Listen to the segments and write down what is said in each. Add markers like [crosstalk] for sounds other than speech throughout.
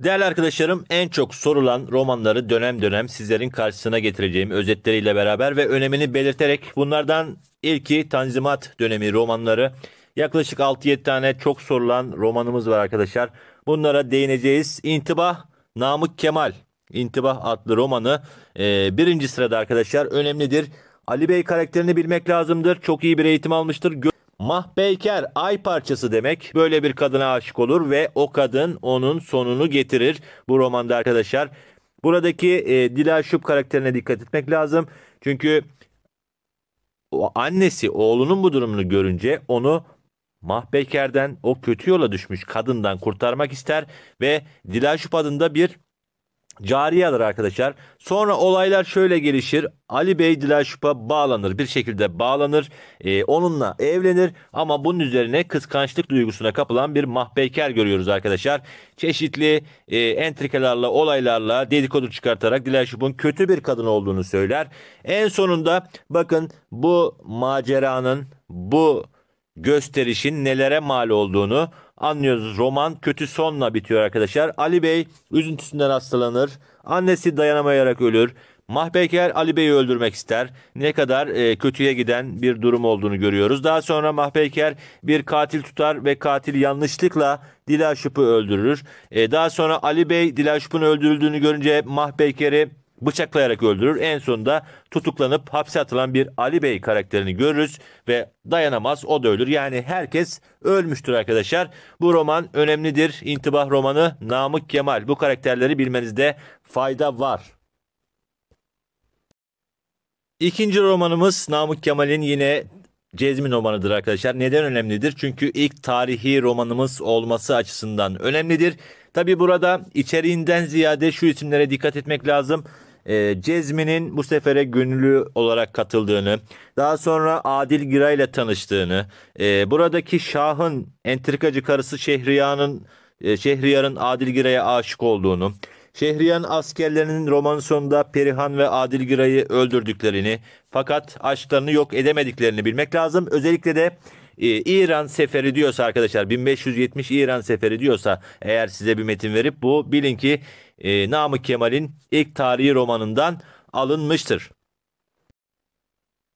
Değerli arkadaşlarım en çok sorulan romanları dönem dönem sizlerin karşısına getireceğim özetleriyle beraber ve önemini belirterek bunlardan ilki Tanzimat dönemi romanları. Yaklaşık 6-7 tane çok sorulan romanımız var arkadaşlar. Bunlara değineceğiz. İntibah Namık Kemal İntibah adlı romanı e, birinci sırada arkadaşlar önemlidir. Ali Bey karakterini bilmek lazımdır. Çok iyi bir eğitim almıştır. Mahbeyker ay parçası demek. Böyle bir kadına aşık olur ve o kadın onun sonunu getirir. Bu romanda arkadaşlar buradaki e, Dila Şup karakterine dikkat etmek lazım. Çünkü o annesi oğlunun bu durumunu görünce onu Mahbeker'den o kötü yola düşmüş kadından kurtarmak ister ve Dila Şup adında bir cari alır arkadaşlar. Sonra olaylar şöyle gelişir. Ali Bey Dilaşup'a bağlanır. Bir şekilde bağlanır. E, onunla evlenir ama bunun üzerine kıskançlık duygusuna kapılan bir mahbeker görüyoruz arkadaşlar. Çeşitli e, entrikalarla, olaylarla dedikodu çıkartarak Dilaşup'un kötü bir kadın olduğunu söyler. En sonunda bakın bu maceranın, bu gösterişin nelere mal olduğunu anlıyoruz. Roman kötü sonla bitiyor arkadaşlar. Ali Bey üzüntüsünden hastalanır. Annesi dayanamayarak ölür. Mahbeker Ali Bey'i öldürmek ister. Ne kadar e, kötüye giden bir durum olduğunu görüyoruz. Daha sonra Mahbeker bir katil tutar ve katil yanlışlıkla Dilaşup'u öldürür. E, daha sonra Ali Bey Dilaşup'un öldürüldüğünü görünce Mahbeker'i bıçaklayarak öldürür. En sonunda tutuklanıp hapse atılan bir Ali Bey karakterini görürüz ve dayanamaz o da ölür. Yani herkes ölmüştür arkadaşlar. Bu roman önemlidir. İntibah romanı Namık Kemal. Bu karakterleri bilmenizde fayda var. İkinci romanımız Namık Kemal'in yine Cezmi romanıdır arkadaşlar. Neden önemlidir? Çünkü ilk tarihi romanımız olması açısından önemlidir. Tabi burada içeriğinden ziyade şu isimlere dikkat etmek lazım e, Cezmi'nin bu sefere gönüllü olarak katıldığını, daha sonra Adil Gira ile tanıştığını, e, buradaki Şah'ın entrikacı karısı Şehriyan'ın e, Şehriyar'ın Adil Gira'ya aşık olduğunu, Şehriyan askerlerinin roman sonunda Perihan ve Adil Gira'yı öldürdüklerini fakat aşklarını yok edemediklerini bilmek lazım. Özellikle de e, İran seferi diyorsa arkadaşlar 1570 İran seferi diyorsa eğer size bir metin verip bu bilin ki e, Namık Kemal'in ilk tarihi romanından alınmıştır.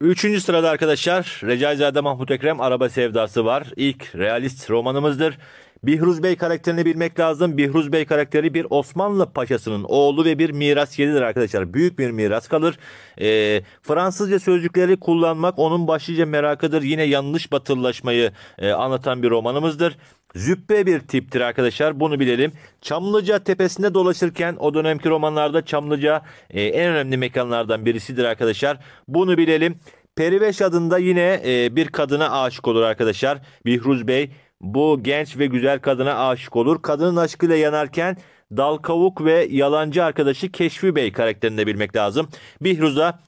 Üçüncü sırada arkadaşlar Recaizade Mahmut Ekrem Araba Sevdası var. İlk realist romanımızdır. Bihruz Bey karakterini bilmek lazım. Bihruz Bey karakteri bir Osmanlı paşasının oğlu ve bir miras miraskeridir arkadaşlar. Büyük bir miras kalır. E, Fransızca sözcükleri kullanmak onun başlıca merakıdır. Yine yanlış batılılaşmayı e, anlatan bir romanımızdır. Züppe bir tiptir arkadaşlar bunu bilelim. Çamlıca tepesinde dolaşırken o dönemki romanlarda Çamlıca e, en önemli mekanlardan birisidir arkadaşlar. Bunu bilelim. Periveş adında yine e, bir kadına aşık olur arkadaşlar. Bihruz Bey bu genç ve güzel kadına aşık olur. Kadının aşkıyla yanarken dal kavuk ve yalancı arkadaşı Keşfi Bey karakterini de bilmek lazım. Bihruz'a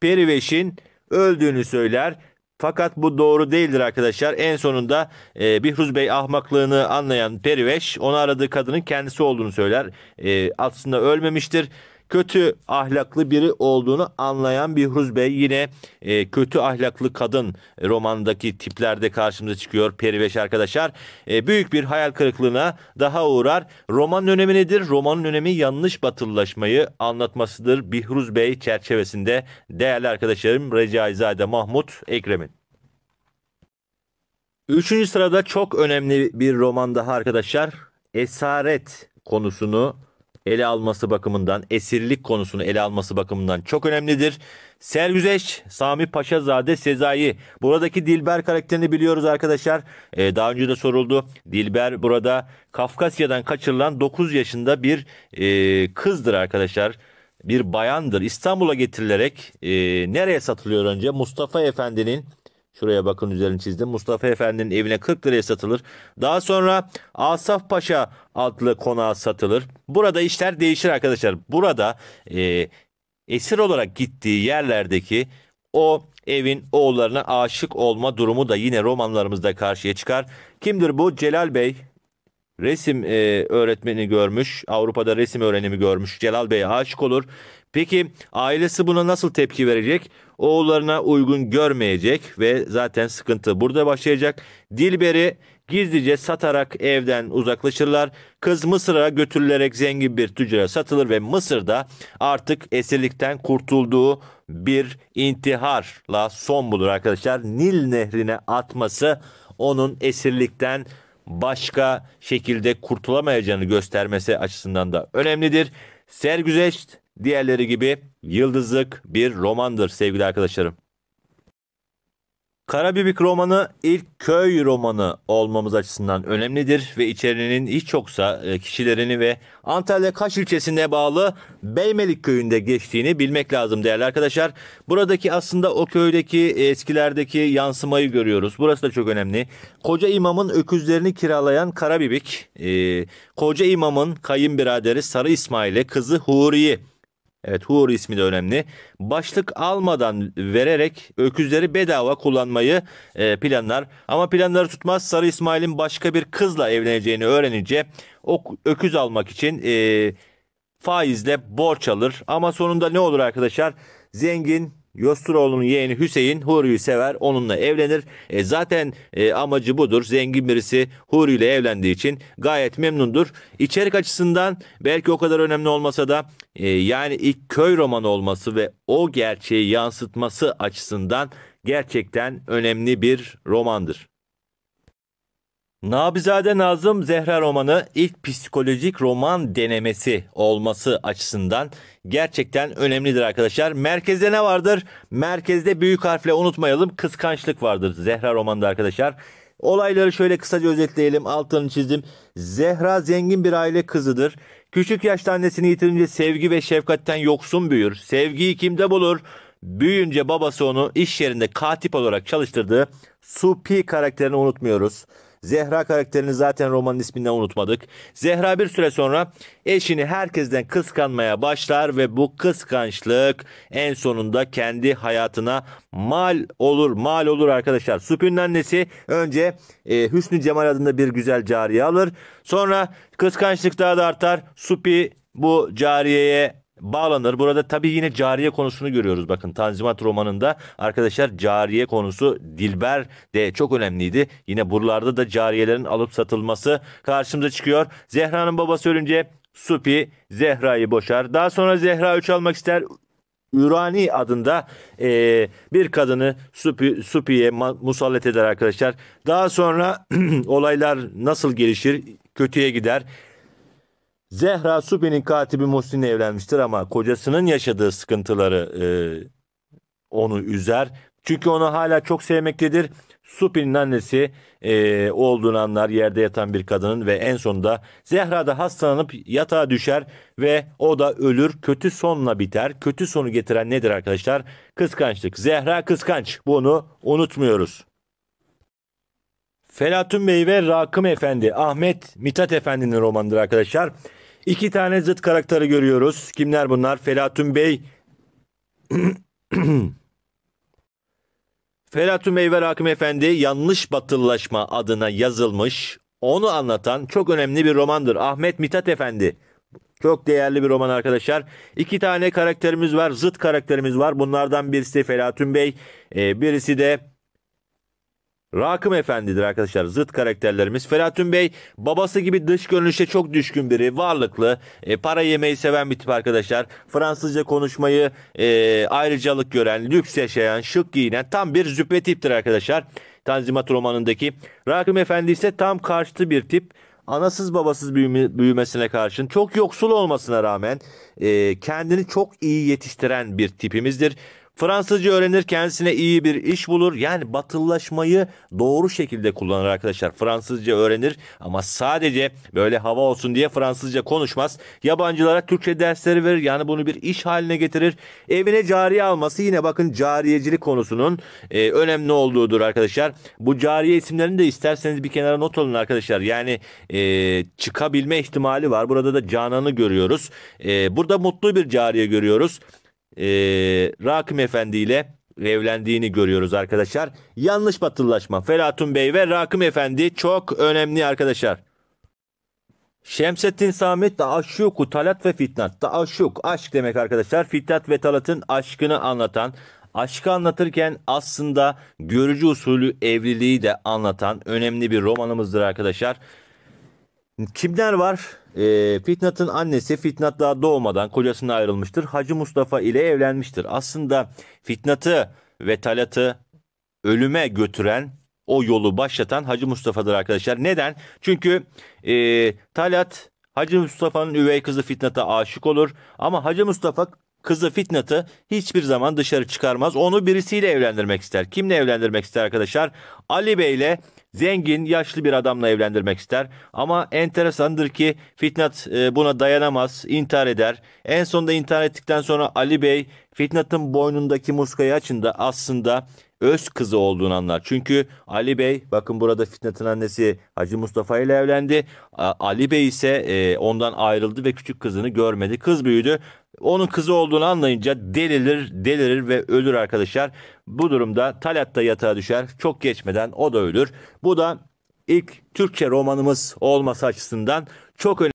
Periveş'in öldüğünü söyler fakat bu doğru değildir arkadaşlar. En sonunda e, Bihruz Bey ahmaklığını anlayan Periveş onu aradığı kadının kendisi olduğunu söyler. E, aslında ölmemiştir kötü ahlaklı biri olduğunu anlayan bir Huz Bey yine e, kötü ahlaklı kadın romandaki tiplerde karşımıza çıkıyor Periveş arkadaşlar. E, büyük bir hayal kırıklığına daha uğrar. Romanın önemi nedir? Romanın önemi yanlış batılılaşmayı anlatmasıdır. Bihruz Bey çerçevesinde değerli arkadaşlarım Recaizade Mahmut Ekrem'in. Üçüncü sırada çok önemli bir roman daha arkadaşlar. Esaret konusunu ele alması bakımından, esirlik konusunu ele alması bakımından çok önemlidir. Sergüzeş, Sami Paşazade, Sezai. Buradaki Dilber karakterini biliyoruz arkadaşlar. Ee, daha önce de soruldu. Dilber burada Kafkasya'dan kaçırılan 9 yaşında bir e, kızdır arkadaşlar bir bayandır. İstanbul'a getirilerek e, nereye satılıyor önce? Mustafa Efendi'nin Şuraya bakın üzerini çizdim. Mustafa Efendi'nin evine 40 liraya satılır. Daha sonra Asaf Paşa adlı konağa satılır. Burada işler değişir arkadaşlar. Burada e, esir olarak gittiği yerlerdeki o evin oğullarına aşık olma durumu da yine romanlarımızda karşıya çıkar. Kimdir bu? Celal Bey resim e, öğretmeni görmüş. Avrupa'da resim öğrenimi görmüş. Celal Bey'e aşık olur. Peki ailesi buna nasıl tepki verecek? Oğullarına uygun görmeyecek ve zaten sıkıntı burada başlayacak. Dilber'i gizlice satarak evden uzaklaşırlar. Kız Mısır'a götürülerek zengin bir tüccara satılır ve Mısır'da artık esirlikten kurtulduğu bir intiharla son bulur arkadaşlar. Nil nehrine atması onun esirlikten başka şekilde kurtulamayacağını göstermesi açısından da önemlidir. Sergüzeşt diğerleri gibi yıldızlık bir romandır sevgili arkadaşlarım. Karabibik romanı ilk köy romanı olmamız açısından önemlidir ve içerinin hiç yoksa e, kişilerini ve Antalya Kaş ilçesine bağlı Beymelik köyünde geçtiğini bilmek lazım değerli arkadaşlar. Buradaki aslında o köydeki eskilerdeki yansımayı görüyoruz. Burası da çok önemli. Koca İmam'ın öküzlerini kiralayan Karabibik, e, Koca İmam'ın kayınbiraderi Sarı İsmail'e kızı Huriye. Evet Huor ismi de önemli. Başlık almadan vererek öküzleri bedava kullanmayı e, planlar. Ama planları tutmaz. Sarı İsmail'in başka bir kızla evleneceğini öğrenince o öküz almak için e, faizle borç alır. Ama sonunda ne olur arkadaşlar? Zengin Yosturoğlu'nun yeğeni Hüseyin Huri'yi sever onunla evlenir. E, zaten e, amacı budur. Zengin birisi Huri ile evlendiği için gayet memnundur. İçerik açısından belki o kadar önemli olmasa da e, yani ilk köy romanı olması ve o gerçeği yansıtması açısından gerçekten önemli bir romandır. Nabizade Nazım Zehra romanı ilk psikolojik roman denemesi olması açısından gerçekten önemlidir arkadaşlar. Merkezde ne vardır? Merkezde büyük harfle unutmayalım kıskançlık vardır Zehra romanında arkadaşlar. Olayları şöyle kısaca özetleyelim. Altını çizdim. Zehra zengin bir aile kızıdır. Küçük yaşta annesini yitirince sevgi ve şefkatten yoksun büyür. Sevgiyi kimde bulur? Büyüyünce babası onu iş yerinde katip olarak çalıştırdığı Supi karakterini unutmuyoruz. Zehra karakterini zaten romanın isminden unutmadık. Zehra bir süre sonra eşini herkesten kıskanmaya başlar ve bu kıskançlık en sonunda kendi hayatına mal olur. Mal olur arkadaşlar. Süpünün annesi önce e, Hüsnü Cemal adında bir güzel cariye alır. Sonra kıskançlık daha da artar. Supi bu cariyeye bağlanır. Burada tabii yine cariye konusunu görüyoruz. Bakın Tanzimat romanında arkadaşlar cariye konusu Dilber de çok önemliydi. Yine buralarda da cariyelerin alıp satılması karşımıza çıkıyor. Zehra'nın babası ölünce Supi Zehra'yı boşar. Daha sonra Zehra 3 almak ister. Ürani adında e, bir kadını Supi, Supi'ye musallat eder arkadaşlar. Daha sonra [clears throat] olaylar nasıl gelişir? Kötüye gider. Zehra Subi'nin katibi Muhsin'le evlenmiştir ama kocasının yaşadığı sıkıntıları e, onu üzer. Çünkü onu hala çok sevmektedir. Supi'nin annesi e, olduğunu anlar yerde yatan bir kadının ve en sonunda Zehra da hastalanıp yatağa düşer ve o da ölür. Kötü sonla biter. Kötü sonu getiren nedir arkadaşlar? Kıskançlık. Zehra kıskanç. Bunu unutmuyoruz. Felatun Bey ve Rakım Efendi, Ahmet Mithat Efendi'nin romanıdır arkadaşlar. İki tane zıt karakteri görüyoruz. Kimler bunlar? Felatun Bey [clears throat] Felatun Bey ve Rakım Efendi yanlış batıllaşma adına yazılmış, onu anlatan çok önemli bir romandır. Ahmet Mithat Efendi. Çok değerli bir roman arkadaşlar. İki tane karakterimiz var, zıt karakterimiz var. Bunlardan birisi Felatun Bey, e, birisi de Rakım Efendi'dir arkadaşlar zıt karakterlerimiz. Ferhatun Bey babası gibi dış görünüşe çok düşkün biri. Varlıklı, e, para yemeyi seven bir tip arkadaşlar. Fransızca konuşmayı e, ayrıcalık gören, lüks yaşayan, şık giyinen tam bir züppe tiptir arkadaşlar. Tanzimat romanındaki. Rakım Efendi ise tam karşıtı bir tip anasız babasız büyümesine karşın çok yoksul olmasına rağmen e, kendini çok iyi yetiştiren bir tipimizdir. Fransızca öğrenir kendisine iyi bir iş bulur. Yani batıllaşmayı doğru şekilde kullanır arkadaşlar. Fransızca öğrenir ama sadece böyle hava olsun diye Fransızca konuşmaz. Yabancılara Türkçe dersleri verir. Yani bunu bir iş haline getirir. Evine cariye alması yine bakın cariyecilik konusunun e, önemli olduğudur arkadaşlar. Bu cariye isimlerini de isterseniz bir kenara not alın arkadaşlar. Yani e, çıkabilme ihtimali var. Burada da Canan'ı görüyoruz. E, burada mutlu bir cariye görüyoruz e, Rakım Efendi ile evlendiğini görüyoruz arkadaşlar. Yanlış batılılaşma. Felatun Bey ve Rakım Efendi çok önemli arkadaşlar. Şemsettin Samet aşuku talat ve fitnat. Da aşuk aşk demek arkadaşlar. Fitnat ve talatın aşkını anlatan aşkı anlatırken aslında görücü usulü evliliği de anlatan önemli bir romanımızdır arkadaşlar. Kimler var? E, Fitnat'ın annesi Fitnat daha doğmadan kocasına ayrılmıştır. Hacı Mustafa ile evlenmiştir. Aslında Fitnat'ı ve Talat'ı ölüme götüren o yolu başlatan Hacı Mustafa'dır arkadaşlar. Neden? Çünkü e, Talat Hacı Mustafa'nın üvey kızı Fitnat'a aşık olur. Ama Hacı Mustafa Kızı Fitnat'ı hiçbir zaman dışarı çıkarmaz. Onu birisiyle evlendirmek ister. Kimle evlendirmek ister arkadaşlar? Ali Bey ile zengin, yaşlı bir adamla evlendirmek ister. Ama enteresandır ki Fitnat e, buna dayanamaz, intihar eder. En sonunda intihar ettikten sonra Ali Bey Fitnat'ın boynundaki muskayı açında aslında öz kızı olduğunu anlar. Çünkü Ali Bey bakın burada Fitnat'ın annesi Hacı Mustafa ile evlendi. Ali Bey ise e, ondan ayrıldı ve küçük kızını görmedi. Kız büyüdü onun kızı olduğunu anlayınca delilir, delirir ve ölür arkadaşlar. Bu durumda Talat da yatağa düşer. Çok geçmeden o da ölür. Bu da ilk Türkçe romanımız olması açısından çok önemli.